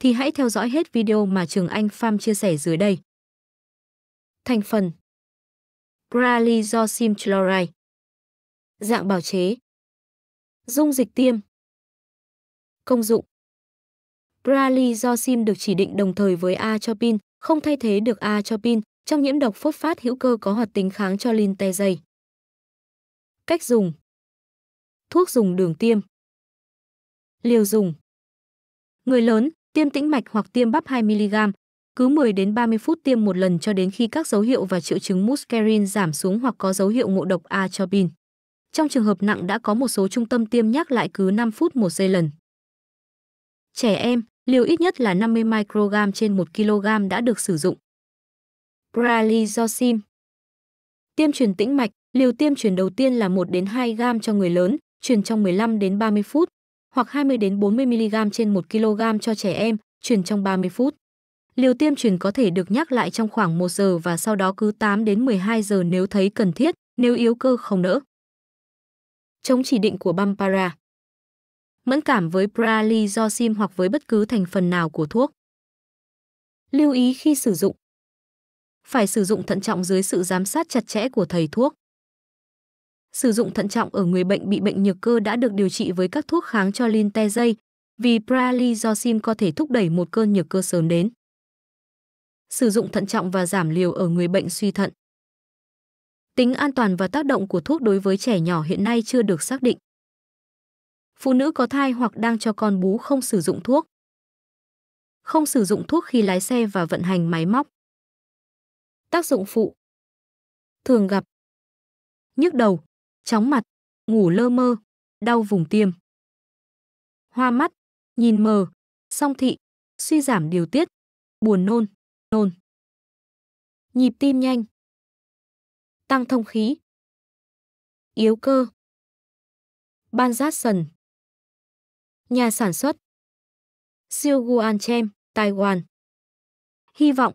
thì hãy theo dõi hết video mà Trường Anh pham chia sẻ dưới đây. Thành phần Pralizocin chloride Dạng bào chế Dung dịch tiêm Công dụng Pralizocin được chỉ định đồng thời với atropine, không thay thế được atropine trong nhiễm độc phốt phát hữu cơ có hoạt tính kháng cho lin te dày. Cách dùng Thuốc dùng đường tiêm Liều dùng Người lớn, Tiêm tĩnh mạch hoặc tiêm bắp 2 mg, cứ 10 đến 30 phút tiêm một lần cho đến khi các dấu hiệu và triệu chứng muscarin giảm xuống hoặc có dấu hiệu ngộ độc atropine. Trong trường hợp nặng đã có một số trung tâm tiêm nhắc lại cứ 5 phút một giây lần. Trẻ em, liều ít nhất là 50 microgram trên 1 kg đã được sử dụng. Pralidoxim Tiêm truyền tĩnh mạch, liều tiêm truyền đầu tiên là 1 đến 2 gam cho người lớn, truyền trong 15 đến 30 phút, hoặc 20 đến 40 mg trên 1 kg cho trẻ em, truyền trong 30 phút. Liều tiêm truyền có thể được nhắc lại trong khoảng 1 giờ và sau đó cứ 8 đến 12 giờ nếu thấy cần thiết, nếu yếu cơ không đỡ. Chống chỉ định của Bampara Mẫn cảm với Pralidoxim hoặc với bất cứ thành phần nào của thuốc. Lưu ý khi sử dụng Phải sử dụng thận trọng dưới sự giám sát chặt chẽ của thầy thuốc sử dụng thận trọng ở người bệnh bị bệnh nhược cơ đã được điều trị với các thuốc kháng cho lin te dây, vì pralidoxim có thể thúc đẩy một cơn nhược cơ sớm đến. Sử dụng thận trọng và giảm liều ở người bệnh suy thận. Tính an toàn và tác động của thuốc đối với trẻ nhỏ hiện nay chưa được xác định. Phụ nữ có thai hoặc đang cho con bú không sử dụng thuốc. Không sử dụng thuốc khi lái xe và vận hành máy móc. Tác dụng phụ thường gặp nhức đầu, chóng mặt, ngủ lơ mơ, đau vùng tiêm. Hoa mắt, nhìn mờ, song thị, suy giảm điều tiết, buồn nôn, nôn. Nhịp tim nhanh. Tăng thông khí. Yếu cơ. Ban rát sần. Nhà sản xuất. Siêu Guan Chem, Taiwan. Hy vọng